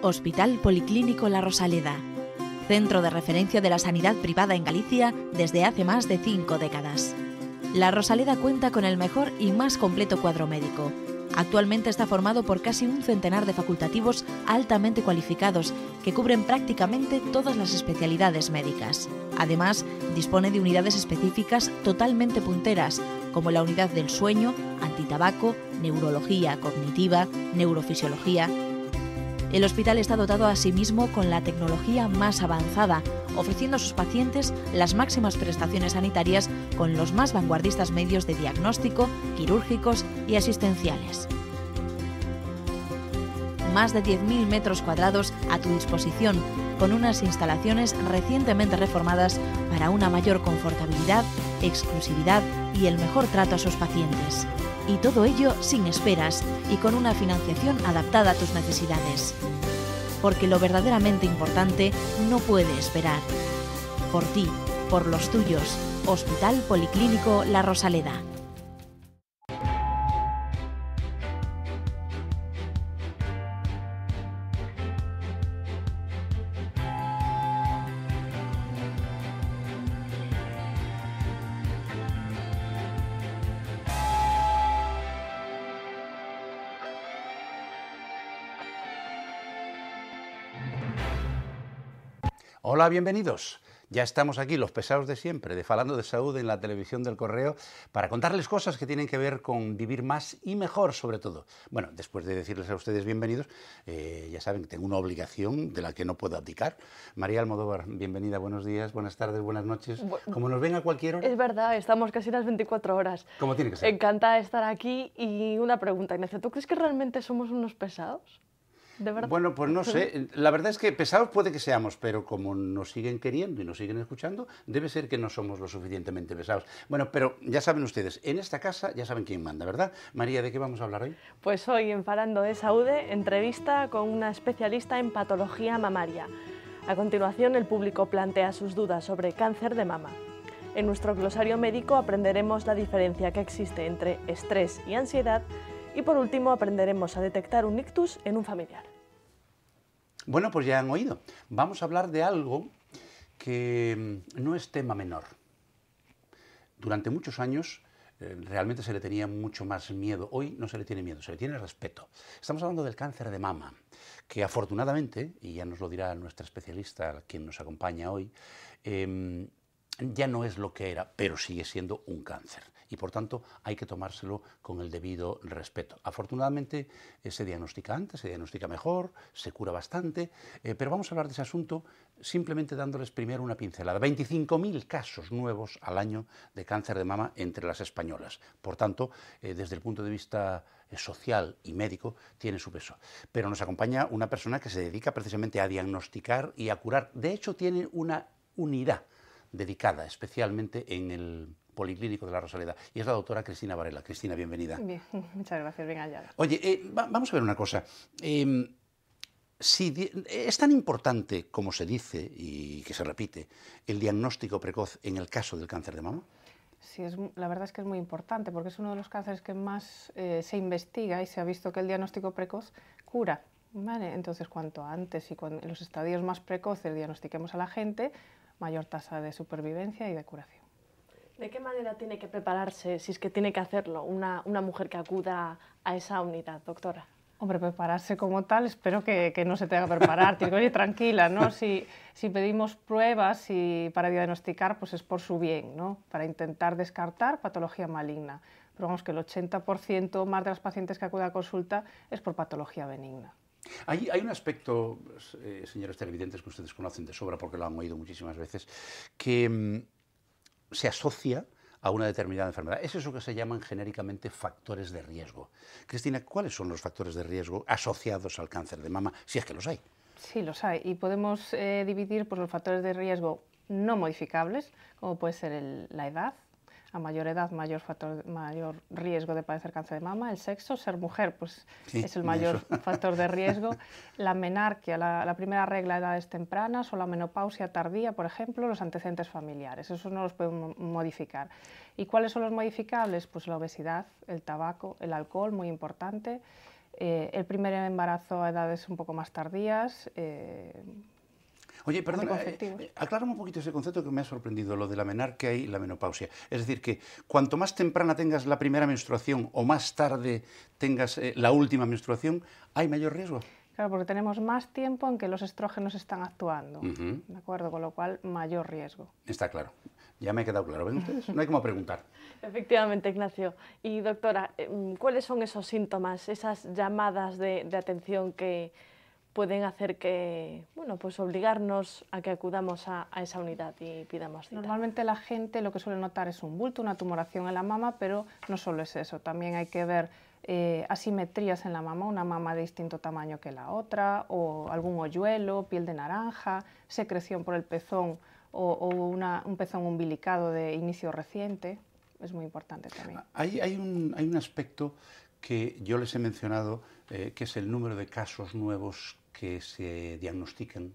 Hospital Policlínico La Rosaleda, centro de referencia de la sanidad privada en Galicia desde hace más de cinco décadas. La Rosaleda cuenta con el mejor y más completo cuadro médico. Actualmente está formado por casi un centenar de facultativos altamente cualificados que cubren prácticamente todas las especialidades médicas. Además, dispone de unidades específicas totalmente punteras, como la unidad del sueño, antitabaco, neurología cognitiva, neurofisiología, el hospital está dotado asimismo con la tecnología más avanzada, ofreciendo a sus pacientes las máximas prestaciones sanitarias con los más vanguardistas medios de diagnóstico, quirúrgicos y asistenciales más de 10.000 metros cuadrados a tu disposición, con unas instalaciones recientemente reformadas para una mayor confortabilidad, exclusividad y el mejor trato a sus pacientes. Y todo ello sin esperas, y con una financiación adaptada a tus necesidades. Porque lo verdaderamente importante no puede esperar. Por ti, por los tuyos, Hospital Policlínico La Rosaleda. Hola, bienvenidos. Ya estamos aquí, los pesados de siempre, de Falando de Salud en la televisión del correo, para contarles cosas que tienen que ver con vivir más y mejor, sobre todo. Bueno, después de decirles a ustedes bienvenidos, eh, ya saben que tengo una obligación de la que no puedo abdicar. María Almodóvar, bienvenida, buenos días, buenas tardes, buenas noches. Como nos ven a cualquier hora. Es verdad, estamos casi las 24 horas. Como tiene que ser. Encanta estar aquí y una pregunta, Inés, ¿tú crees que realmente somos unos pesados? Bueno, pues no sé. La verdad es que pesados puede que seamos, pero como nos siguen queriendo y nos siguen escuchando, debe ser que no somos lo suficientemente pesados. Bueno, pero ya saben ustedes, en esta casa ya saben quién manda, ¿verdad? María, ¿de qué vamos a hablar hoy? Pues hoy en Farando de Saúde, entrevista con una especialista en patología mamaria. A continuación, el público plantea sus dudas sobre cáncer de mama. En nuestro glosario médico aprenderemos la diferencia que existe entre estrés y ansiedad y por último aprenderemos a detectar un ictus en un familiar. Bueno, pues ya han oído. Vamos a hablar de algo que mm, no es tema menor. Durante muchos años eh, realmente se le tenía mucho más miedo. Hoy no se le tiene miedo, se le tiene respeto. Estamos hablando del cáncer de mama, que afortunadamente, y ya nos lo dirá nuestra especialista, quien nos acompaña hoy, em, ya no es lo que era, pero sigue siendo un cáncer y por tanto hay que tomárselo con el debido respeto. Afortunadamente eh, se diagnostica antes, se diagnostica mejor, se cura bastante, eh, pero vamos a hablar de ese asunto simplemente dándoles primero una pincelada. 25.000 casos nuevos al año de cáncer de mama entre las españolas. Por tanto, eh, desde el punto de vista social y médico tiene su peso. Pero nos acompaña una persona que se dedica precisamente a diagnosticar y a curar. De hecho, tiene una unidad dedicada especialmente en el Policlínico de la Rosaleda. Y es la doctora Cristina Varela. Cristina, bienvenida. Bien, muchas gracias, bien hallada. Oye, eh, vamos a ver una cosa. Em, es tan importante como se dice y que se repite el diagnóstico precoz en el caso del cáncer de mama. Sí, es, la verdad es que es muy importante porque es uno de los cánceres que más eh, se investiga y se ha visto que el diagnóstico precoz cura. Entonces, cuanto antes y cuando, los estadios más precoces diagnostiquemos a la gente, mayor tasa de supervivencia y de curación. ¿De qué manera tiene que prepararse, si es que tiene que hacerlo, una, una mujer que acuda a esa unidad, doctora? Hombre, prepararse como tal, espero que, que no se tenga que preparar. Tiene que tranquila, ¿no? Si, si pedimos pruebas y para diagnosticar, pues es por su bien, ¿no? Para intentar descartar patología maligna. Pero vamos, que el 80% más de las pacientes que acuden a consulta es por patología benigna. Hay, hay, un aspecto, eh, señores televidentes, que ustedes conocen de sobra porque lo han oído muchísimas veces, que mm, se asocia a una determinada enfermedad. Es eso que se llaman genéricamente factores de riesgo. Cristina, ¿cuáles son los factores de riesgo asociados al cáncer de mama, si es que los hay? Sí, los hay. Y podemos eh, dividir por pues, los factores de riesgo no modificables, como puede ser la edad, a mayor edad, mayor, factor, mayor riesgo de padecer cáncer de mama. El sexo, ser mujer, pues es el mayor factor de riesgo. La menarquia, la, primera regla de edades tempranas o la menopausia tardía, por ejemplo, los antecedentes familiares. Eso no los podemos modificar. ¿Y cuáles son los modificables? Pues la obesidad, el tabaco, el alcohol, muy importante. Eh, el primer embarazo a edades un poco más tardías, eh, Oye, perdón, eh, eh, un poquito ese concepto que me ha sorprendido, lo de la menarquia y la menopausia. Es decir, que cuanto más temprana tengas la primera menstruación o más tarde tengas eh, la última menstruación, hay mayor riesgo. Claro, porque tenemos más tiempo en que los estrógenos están actuando, ¿de acuerdo? Con lo cual, mayor riesgo. Está claro. Ya me ha quedado claro. ¿Ven ustedes? No hay como preguntar. Efectivamente, Ignacio. Y doctora, ¿cuáles son esos síntomas, esas llamadas de atención que, pueden hacer que, bueno, pues obligarnos a que acudamos a, esa unidad y pidamos cita. Normalmente la gente lo que suele notar es un bulto, una tumoración en la mama, pero no solo es eso, también hay que ver eh, asimetrías en la mama, una mama de distinto tamaño que la otra, o algún hoyuelo, piel de naranja, secreción por el pezón o, un pezón umbilicado de inicio reciente. Es muy importante también. Hay, hay, un, hay un aspecto que yo les he mencionado, eh, que es el número de casos nuevos que se diagnostican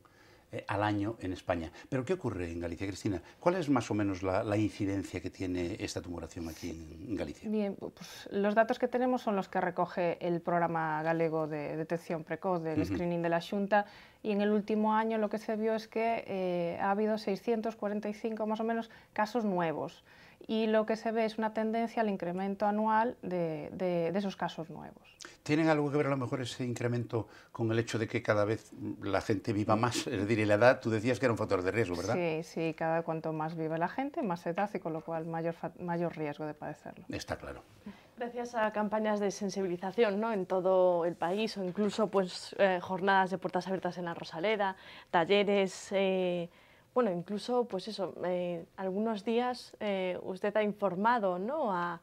eh, al año en España. Pero ¿qué ocurre en Galicia, Cristina? ¿Cuál es más o menos la, incidencia que tiene esta tumoración aquí en, Galicia? Bien, pues los datos que tenemos son los que recoge el programa galego de detección precoz del screening de la Junta y en el último año lo que se vio es que eh, ha habido 645 más o menos casos nuevos y lo que se ve es una tendencia al incremento anual de, esos casos nuevos. ¿Tienen algo que ver a lo mejor ese incremento con el hecho de que cada vez la gente viva más? Es decir, la edad, tú decías que era un factor de riesgo, ¿verdad? Sí, sí, cada cuanto más vive la gente, más edad y con lo cual mayor, mayor riesgo de padecerlo. Está claro. Gracias a campañas de sensibilización ¿no? en todo el país o incluso pues, eh, jornadas de puertas abiertas en la Rosaleda, talleres... Eh, bueno, incluso, pues eso, eh, algunos días eh, usted ha informado ¿no? a,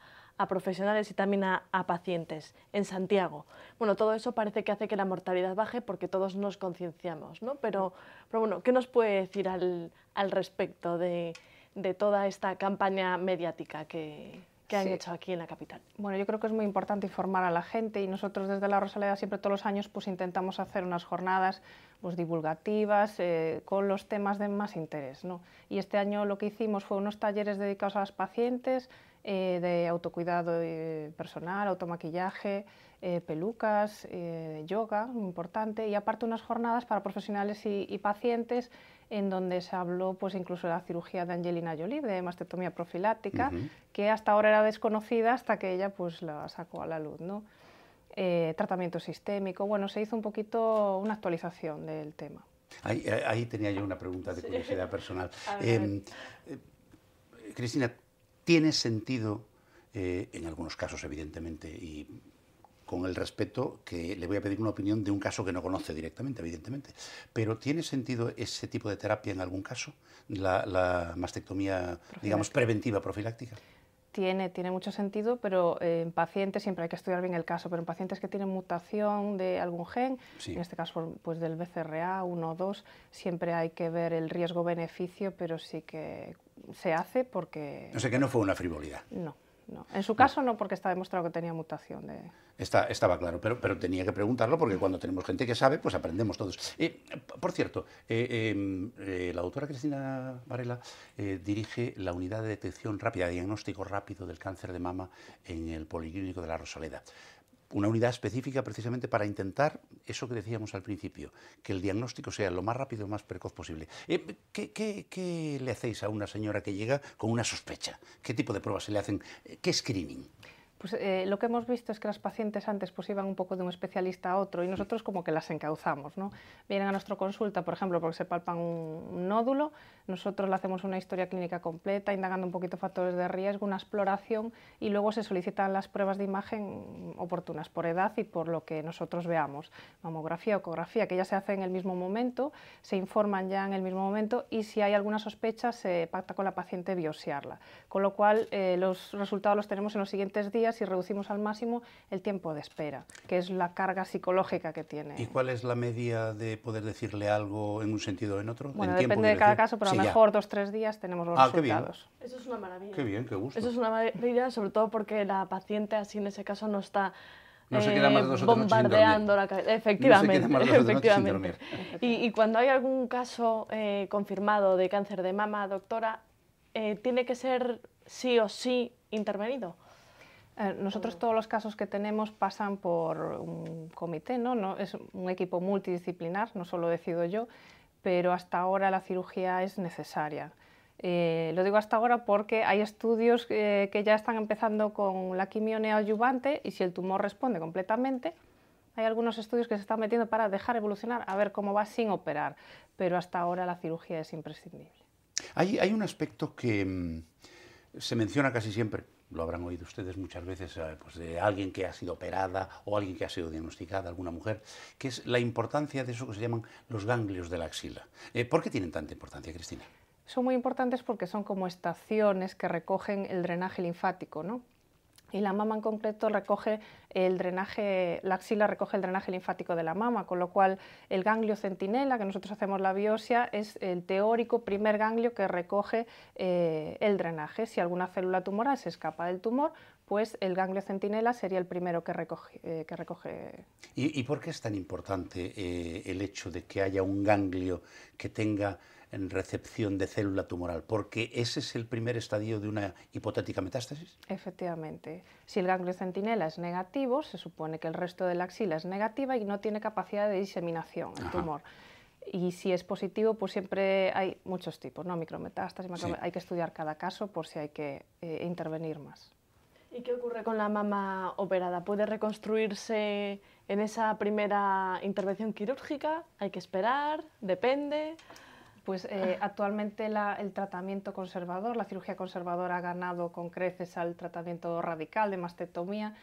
profesionales y también a, pacientes en Santiago. Bueno, todo eso parece que hace que la mortalidad baje porque todos nos concienciamos, ¿no? Pero, pero bueno, ¿qué nos puede decir al, respecto de, de toda esta campaña mediática que, que han hecho aquí en la capital. Bueno, yo creo que es muy importante informar a la gente y nosotros desde la Rosaleda siempre todos los años pues intentamos hacer unas jornadas pues, divulgativas eh, con los temas de más interés. Y este año lo que hicimos fue unos talleres dedicados a las pacientes, eh, de autocuidado eh, personal, automaquillaje, eh, pelucas, eh, yoga, importante, y aparte unas jornadas para profesionales y, pacientes en donde se habló pues incluso de la cirugía de Angelina Jolie, de mastectomía profiláctica, que hasta ahora era desconocida hasta que ella pues la sacó a la luz, ¿no? tratamiento sistémico, bueno, se hizo un poquito una actualización del tema. Ahí, tenía yo una pregunta de curiosidad personal. Em, Cristina, tiene sentido, eh, en algunos casos evidentemente, y con el respeto que le voy a pedir una opinión de un caso que no conoce directamente, evidentemente, pero ¿tiene sentido ese tipo de terapia en algún caso? La, mastectomía, digamos, preventiva, profiláctica. Tiene, tiene mucho sentido, pero eh, en pacientes siempre hay que estudiar bien el caso, pero en pacientes que tienen mutación de algún gen, en este caso pues del BCRA 1 o 2, siempre hay que ver el riesgo-beneficio, pero sí que se hace porque... no sé que no fue una frivolidad. No. No. En su caso no, porque está demostrado que tenía mutación. De... estaba claro, pero, tenía que preguntarlo porque cuando tenemos gente que sabe, pues aprendemos todos. por cierto, eh, em, eh, la doctora Cristina Varela eh, dirige la unidad de detección rápida, diagnóstico rápido del cáncer de mama en el Policlínico de la Rosaleda una unidad específica precisamente para intentar eso que decíamos al principio, que el diagnóstico sea lo más rápido, lo más precoz posible. Eh, qué, le hacéis a una señora que llega con una sospecha? ¿Qué tipo de pruebas se le hacen? ¿Qué screening? pues eh, lo que hemos visto es que las pacientes antes pues iban un poco de un especialista a otro y nosotros como que las encauzamos, ¿no? Vienen a nuestra consulta, por ejemplo, porque se palpan un, nódulo, nosotros le hacemos una historia clínica completa, indagando un poquito factores de riesgo, una exploración y luego se solicitan las pruebas de imagen oportunas por edad y por lo que nosotros veamos, mamografía, ecografía, que ya se hace en el mismo momento, se informan ya en el mismo momento y si hay alguna sospecha se pacta con la paciente biosearla. con lo cual eh, los resultados los tenemos en los siguientes días si y reducimos al máximo el tiempo de espera, que es la carga psicológica que tiene. ¿Y cuál es la media de poder decirle algo en un sentido o en otro? Bueno, depende de cada caso, pero a lo mejor dos dos tres días tenemos los ah, Qué bien. Eso es una maravilla. Qué bien, qué gusto. Eso es una maravilla, sobre todo porque la paciente así en ese caso no está más bombardeando la efectivamente, efectivamente. Y, cuando hay algún caso eh, confirmado de cáncer de mama, doctora, eh, tiene que ser sí o sí intervenido. Eh, nosotros todos los casos que tenemos pasan por un comité, ¿no? ¿no? Es un equipo multidisciplinar, no solo decido yo, pero hasta ahora la cirugía es necesaria. Eh, lo digo hasta ahora porque hay estudios eh, que ya están empezando con la quimio neoadyuvante y si el tumor responde completamente, hay algunos estudios que se están metiendo para dejar evolucionar, a ver cómo va sin operar, pero hasta ahora la cirugía es imprescindible. hay un aspecto que, mm, se menciona casi siempre, lo habrán oído ustedes muchas veces, eh, pues de alguien que ha sido operada o alguien que ha sido diagnosticada, alguna mujer, que es la importancia de eso que se llaman los ganglios de la axila. Eh, ¿Por qué tienen tanta importancia, Cristina? Son muy importantes porque son como estaciones que recogen el drenaje linfático, ¿no? y la mama en concreto recoge el drenaje, la axila recoge el drenaje linfático de la mama, con lo cual el ganglio centinela, que nosotros hacemos la biopsia, es el teórico primer ganglio que recoge eh, el drenaje. Si alguna célula tumoral se escapa del tumor, pues el ganglio centinela sería el primero que recoge. Eh, ¿Y, por qué es tan importante eh, el hecho de que haya un ganglio que tenga en recepción de célula tumoral, porque ese es el primer estadio de una hipotética metástasis. Efectivamente. Si el ganglio centinela es negativo, se supone que el resto de la axila es negativa y no tiene capacidad de diseminación el tumor. Y si es positivo, pues siempre hay muchos tipos, ¿no? Micrometástasis, hay que estudiar cada caso por si hay que eh, intervenir más. ¿Y qué ocurre con la mama operada? ¿Puede reconstruirse en esa primera intervención quirúrgica? ¿Hay que esperar? ¿Depende? Pues eh, actualmente el tratamiento conservador, la cirugía conservadora ha ganado con creces al tratamiento radical de mastectomía,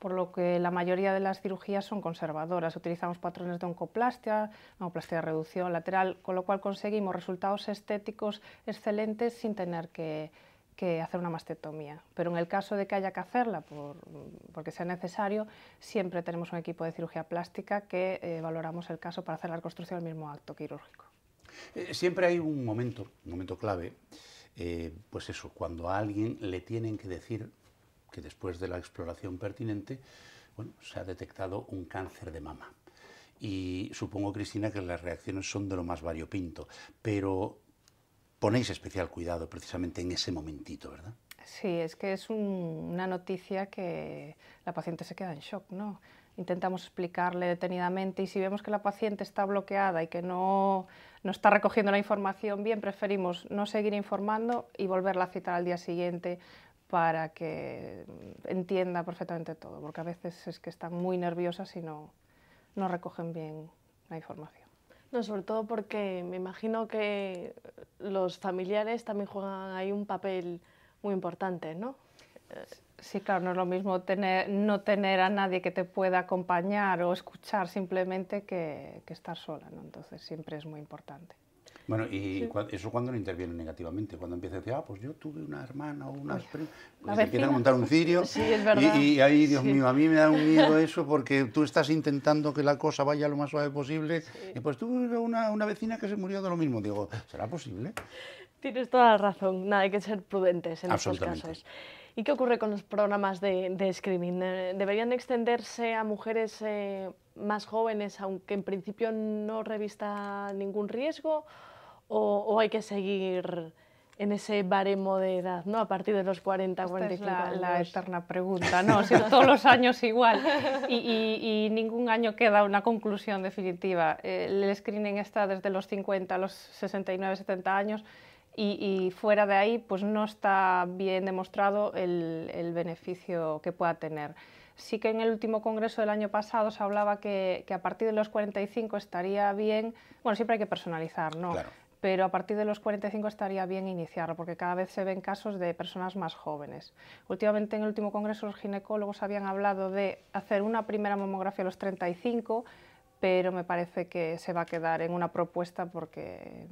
por lo que la mayoría de las cirugías son conservadoras. Utilizamos patrones de oncoplastia, oncoplastia de reducción lateral, con lo cual conseguimos resultados estéticos excelentes sin tener que que hacer una mastectomía. Pero en el caso de que haya que hacerla porque sea necesario, siempre tenemos un equipo de cirugía plástica que eh, valoramos el caso para hacer la reconstrucción del mismo acto quirúrgico. Eh, siempre hay un momento, un momento clave, eh, pues eso, cuando a alguien le tienen que decir que después de la exploración pertinente, bueno, se ha detectado un cáncer de mama. Y supongo, Cristina, que las reacciones son de lo más variopinto, pero ponéis especial cuidado precisamente en ese momentito, ¿verdad? Sí, es que es una noticia que la paciente se queda en shock, ¿no? Intentamos explicarle detenidamente y si vemos que la paciente está bloqueada y que no, está recogiendo la información bien, preferimos no seguir informando y volverla a citar al día siguiente para que entienda perfectamente todo, porque a veces es que están muy nerviosas y no recogen bien la información. No, sobre todo porque me imagino que los familiares también juegan ahí un papel muy importante, ¿no? Sí, claro, no es lo mismo tener, no tener a nadie que te pueda acompañar o escuchar simplemente que, que estar sola, ¿no? Entonces siempre es muy importante. Bueno, ¿y eso cuando no interviene negativamente? Cuando empieza a decir, ah, pues yo tuve una hermana o unas primas. Pues a montar un cirio. Y, ahí, Dios mío, a mí me da un miedo eso porque tú estás intentando que la cosa vaya lo más suave posible. Y pues tuve una, vecina que se murió de lo mismo. Digo, ¿será posible? Tienes toda la razón. Nada, hay que ser prudentes en estos casos. ¿Y qué ocurre con los programas de, screening? Eh, ¿Deberían extenderse a mujeres eh, más jóvenes, aunque en principio no revista ningún riesgo? o, hay que seguir en ese baremo de edad, ¿no? A partir de los 40, 45 es la, eterna pregunta, ¿no? Si todos los años igual y, ningún año queda una conclusión definitiva. Eh, el screening está desde los 50 a los 69, 70 años y, fuera de ahí pues no está bien demostrado el, beneficio que pueda tener. Sí que en el último congreso del año pasado se hablaba que, que a partir de los 45 estaría bien, bueno, siempre hay que personalizar, ¿no? Claro pero a partir de los 45 estaría bien iniciarlo, porque cada vez se ven casos de personas más jóvenes. Últimamente en el último congreso los ginecólogos habían hablado de hacer una primera mamografía a los 35, pero me parece que se va a quedar en una propuesta porque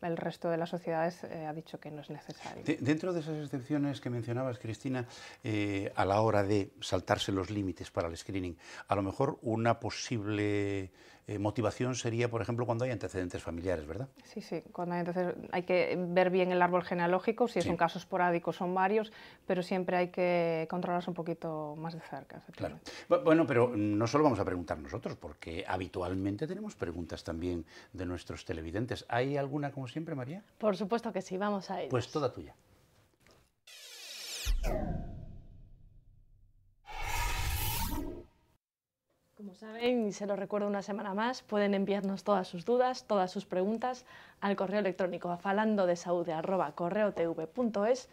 el resto de las sociedades eh, ha dicho que no es necesario. dentro de esas excepciones que mencionabas, Cristina, eh, a la hora de saltarse los límites para el screening, a lo mejor una posible eh, motivación sería, por ejemplo, cuando hay antecedentes familiares, ¿verdad? Sí, sí, cuando hay Hay que ver bien el árbol genealógico, si es un caso esporádico son varios, pero siempre hay que controlarse un poquito más de cerca. Claro. Bueno, pero no solo vamos a preguntar nosotros, porque habitualmente tenemos preguntas también de nuestros televidentes. ¿Hay alguna, como siempre, María? Por supuesto que sí, vamos a ir. Pues toda tuya. Como saben, y se lo recuerdo una semana más, pueden enviarnos todas sus dudas, todas sus preguntas al correo electrónico falandodesaude.es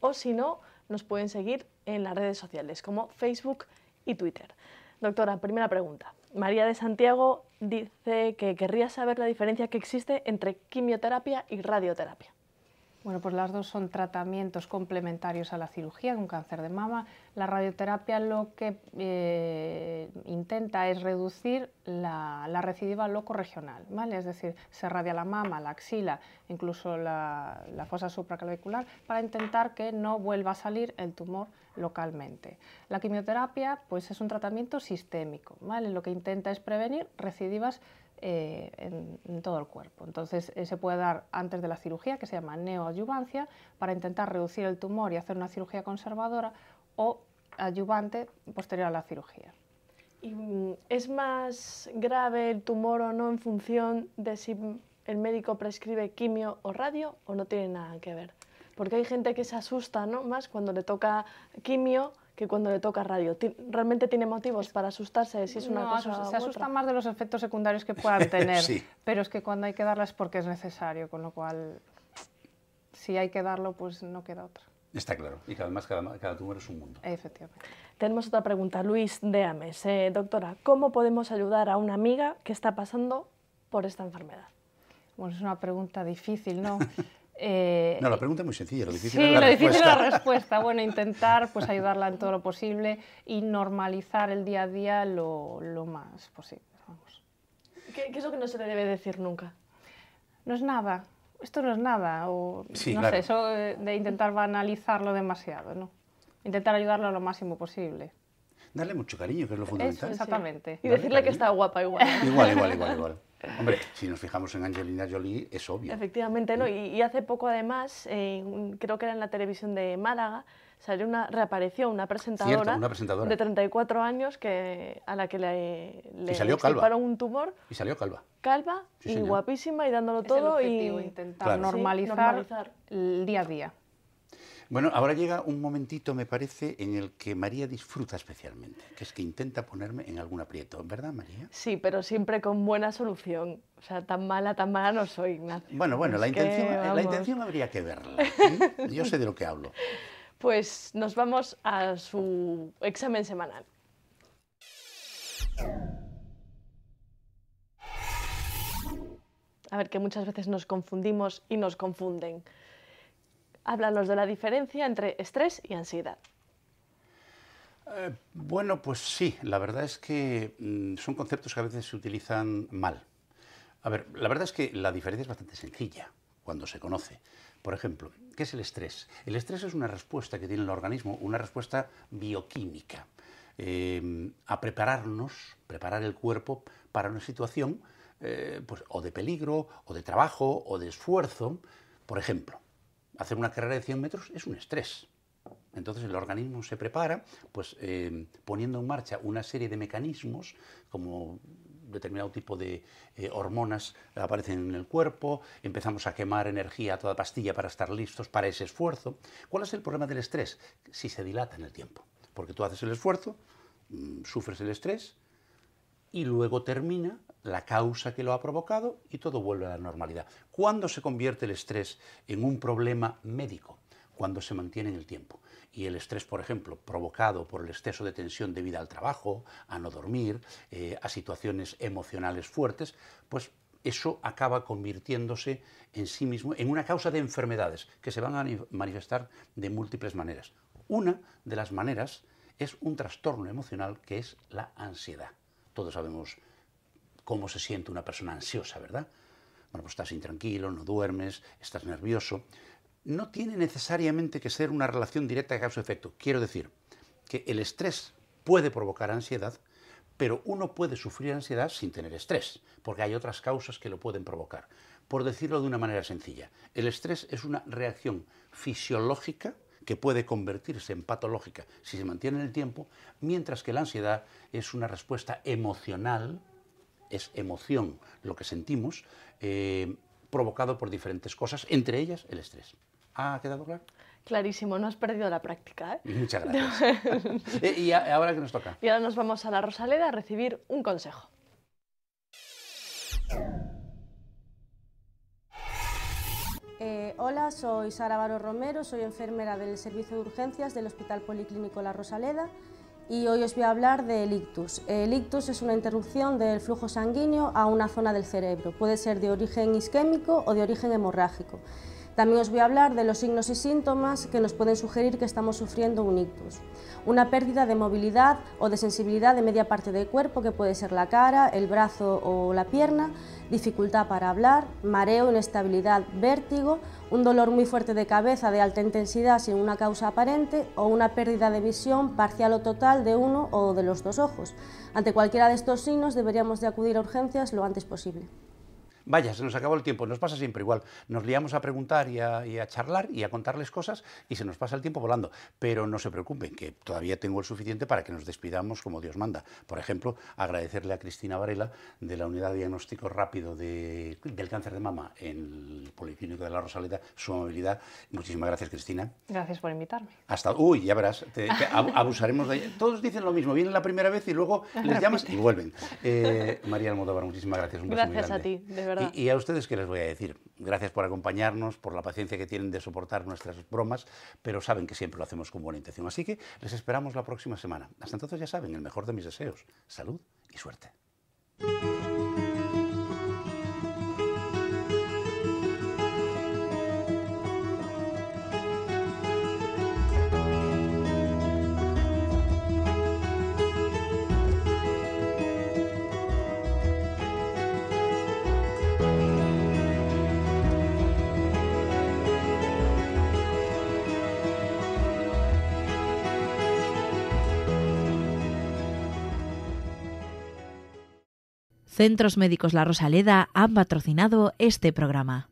o si no, nos pueden seguir en las redes sociales como Facebook y Twitter. Doctora, primera pregunta. María de Santiago dice que querría saber la diferencia que existe entre quimioterapia y radioterapia. Bueno, pues las dos son tratamientos complementarios a la cirugía de un cáncer de mama. La radioterapia lo que eh, intenta es reducir la, recidiva regional, ¿vale? Es decir, se radia la mama, la axila, incluso la, la fosa supraclavicular, para intentar que no vuelva a salir el tumor localmente. La quimioterapia, pues es un tratamiento sistémico, ¿vale? Lo que intenta es prevenir recidivas eh, en, todo el cuerpo. Entonces eh, se puede dar antes de la cirugía, que se llama neoadyuvancia, para intentar reducir el tumor y hacer una cirugía conservadora o adyuvante posterior a la cirugía. Mm, ¿Es más grave el tumor o no en función de si el médico prescribe quimio o radio o no tiene nada que ver? Porque hay gente que se asusta ¿no? más cuando le toca quimio que cuando le toca radio. ¿Realmente tiene motivos para asustarse si es una cosa Se asustan más de los efectos secundarios que puedan tener, pero es que cuando hay que darla es porque es necesario, con lo cual, si hay que darlo, pues no queda otra. Está claro, y además cada, tumor es un mundo. Efectivamente. Tenemos otra pregunta, Luis de Ames. Eh, doctora, ¿cómo podemos ayudar a una amiga que está pasando por esta enfermedad? Bueno, es una pregunta difícil, ¿no? Eh, no, la pregunta es muy sencilla, lo difícil es la lo difícil es la respuesta. Bueno, intentar pues, ayudarla en todo lo posible y normalizar el día a día lo, más posible. Vamos. ¿Qué, es lo que no se le debe decir nunca? No es nada, esto no es nada, o no sé, eso de intentar banalizarlo demasiado, ¿no? Intentar ayudarla lo máximo posible. Darle mucho cariño, que es lo fundamental. exactamente. Y decirle que está guapa igual. Igual, igual, igual, igual. Hombre, si nos fijamos en Angelina Jolie, es obvio. Efectivamente, ¿no? Y, hace poco, además, creo que era en la televisión de Málaga, salió una reapareció una presentadora, una de 34 años que, a la que le, le salió un tumor. Y salió calva. Calva y guapísima y dándolo todo. y intentar normalizar el día a día. Bueno, ahora llega un momentito, me parece, en el que María disfruta especialmente, que es que intenta ponerme en algún aprieto, ¿verdad, María? Sí, pero siempre con buena solución. O sea, tan mala, tan mala no soy, Ignacio. Bueno, bueno, la, intención, habría que verla. ¿eh? Yo sé de lo que hablo. Pues nos vamos a su examen semanal. A ver, que muchas veces nos confundimos y nos confunden. Háblanos de la diferencia entre estrés y ansiedad. Eh, bueno, pues sí, la verdad es que mm, son conceptos que a veces se utilizan mal. A ver, la verdad es que la diferencia es bastante sencilla cuando se conoce. Por ejemplo, ¿qué es el estrés? El estrés es una respuesta que tiene el organismo, una respuesta bioquímica, em, a prepararnos, preparar el cuerpo para una situación eh, pues, o de peligro, o de trabajo, o de esfuerzo. Por ejemplo, hacer una carrera de 100 metros es un estrés. Entonces el organismo se prepara pues, eh, poniendo en marcha una serie de mecanismos como determinado tipo de eh, hormonas aparecen en el cuerpo, empezamos a quemar energía a toda pastilla para estar listos para ese esfuerzo. ¿Cuál es el problema del estrés? Si se dilata en el tiempo, porque tú haces el esfuerzo, mm, sufres el estrés, y luego termina la causa que lo ha provocado y todo vuelve a la normalidad. ¿Cuándo se convierte el estrés en un problema médico? Cuando se mantiene en el tiempo. Y el estrés, por ejemplo, provocado por el exceso de tensión debido al trabajo, a no dormir, eh, a situaciones emocionales fuertes, pues eso acaba convirtiéndose en sí mismo en una causa de enfermedades que se van a manifestar de múltiples maneras. Una de las maneras es un trastorno emocional que es la ansiedad. Todos sabemos cómo se siente una persona ansiosa, ¿verdad? Bueno, pues estás intranquilo, no duermes, estás nervioso. No tiene necesariamente que ser una relación directa de causa-efecto. Quiero decir que el estrés puede provocar ansiedad, pero uno puede sufrir ansiedad sin tener estrés, porque hay otras causas que lo pueden provocar. Por decirlo de una manera sencilla, el estrés es una reacción fisiológica que puede convertirse en patológica si se mantiene en el tiempo, mientras que la ansiedad es una respuesta emocional, es emoción lo que sentimos, eh, provocado por diferentes cosas, entre ellas el estrés. ¿Ha quedado claro? Clarísimo, no has perdido la práctica. ¿eh? Muchas gracias. Eh, ¿Y ahora que nos toca? Y ahora nos vamos a la Rosaleda a recibir un consejo. Hola, soy Sara Baro Romero, soy enfermera del Servicio de Urgencias del Hospital Policlínico La Rosaleda y hoy os voy a hablar del ictus. El ictus es una interrupción del flujo sanguíneo a una zona del cerebro. Puede ser de origen isquémico o de origen hemorrágico. También os voy a hablar de los signos y síntomas que nos pueden sugerir que estamos sufriendo un ictus. Una pérdida de movilidad o de sensibilidad de media parte del cuerpo, que puede ser la cara, el brazo o la pierna, dificultad para hablar, mareo, inestabilidad, vértigo un dolor muy fuerte de cabeza de alta intensidad sin una causa aparente o una pérdida de visión parcial o total de uno o de los dos ojos. Ante cualquiera de estos signos deberíamos de acudir a urgencias lo antes posible. Vaya, se nos acabó el tiempo, nos pasa siempre igual. Nos liamos a preguntar y a, charlar y a contarles cosas y se nos pasa el tiempo volando. Pero no se preocupen, que todavía tengo el suficiente para que nos despidamos como Dios manda. Por ejemplo, agradecerle a Cristina Varela de la Unidad de Diagnóstico Rápido del Cáncer de Mama en el Policlínico de la Rosaleda su amabilidad. Muchísimas gracias, Cristina. Gracias por invitarme. Hasta, uy, ya verás, abusaremos de Todos dicen lo mismo, vienen la primera vez y luego les llamas y vuelven. Eh, María Almodóvar, muchísimas gracias. Un gracias a ti, de verdad. Y, y, a ustedes, ¿qué les voy a decir? Gracias por acompañarnos, por la paciencia que tienen de soportar nuestras bromas, pero saben que siempre lo hacemos con buena intención. Así que les esperamos la próxima semana. Hasta entonces, ya saben, el mejor de mis deseos, salud y suerte. Centros Médicos La Rosaleda han patrocinado este programa.